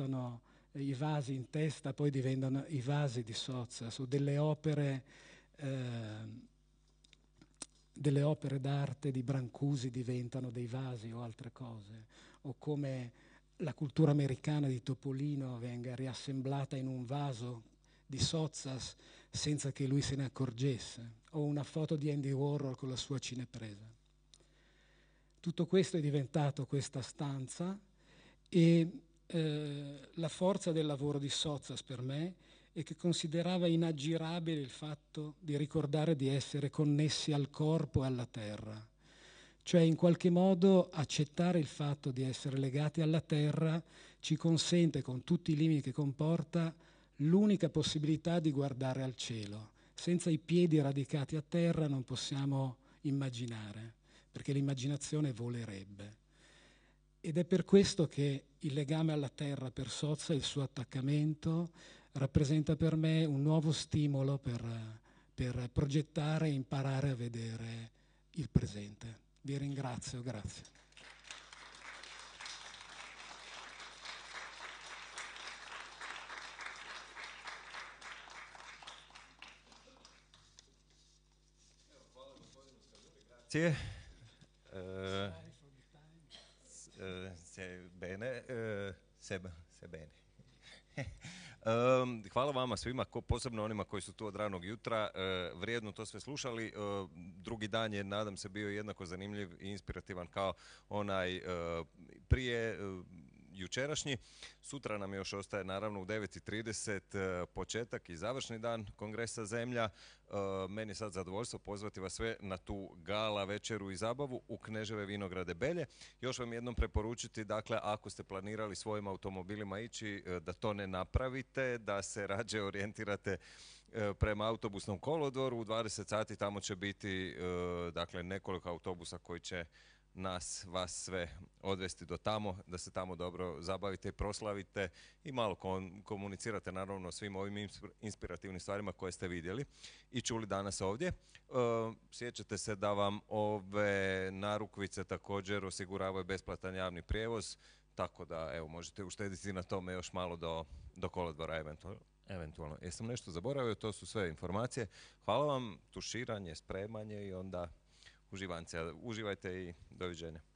portano eh, i vasi in testa, poi diventano i vasi di Sozza, su delle opere, eh, delle opere d'arte di Brancusi diventano dei vasi o altre cose, o come la cultura americana di Topolino venga riassemblata in un vaso di Sozzas senza che lui se ne accorgesse, o una foto di Andy Warhol con la sua cinepresa. Tutto questo è diventato questa stanza e eh, la forza del lavoro di Sozzas per me è che considerava inaggirabile il fatto di ricordare di essere connessi al corpo e alla terra, cioè in qualche modo accettare il fatto di essere legati alla terra ci consente con tutti i limiti che comporta l'unica possibilità di guardare al cielo. Senza i piedi radicati a terra non possiamo immaginare, perché l'immaginazione volerebbe. Ed è per questo che il legame alla terra per Sozza, il suo attaccamento, rappresenta per me un nuovo stimolo per, per progettare e imparare a vedere il presente. Vi ringrazio, grazie. Grazie. E, hvala vama svima, posebno onima koji su tu od ranog jutra, e, vrijedno to sve slušali. E, drugi dan je, nadam se, bio jednako zanimljiv i inspirativan kao onaj prije jučerašnji. Sutra nam još ostaje naravno u 9.30 e, početak i završni dan Kongresa Zemlja. E, meni je sad zadovoljstvo pozvati vas sve na tu gala večeru i zabavu u Kneževe Vinograde Belje. Još vam jednom preporučiti, dakle, ako ste planirali svojim automobilima ići, e, da to ne napravite, da se rađe orijentirate prema autobusnom kolodvoru. U 20 sati tamo će biti dakle, nekoliko autobusa koji će nas, vas sve odvesti do tamo, da se tamo dobro zabavite i proslavite i malo komunicirate naravno o svim ovim inspirativnim stvarima koje ste vidjeli i čuli danas ovdje. E, sjećate se da vam ove narukvice također osiguravaju besplatan javni prijevoz, tako da evo možete uštediti na tome još malo do, do kolodvora eventualno. Eventualno. Jesam nešto zaboravio, to su sve informacije. Hvala vam, tuširanje, spremanje i onda uživancija. Uživajte i doviđenja.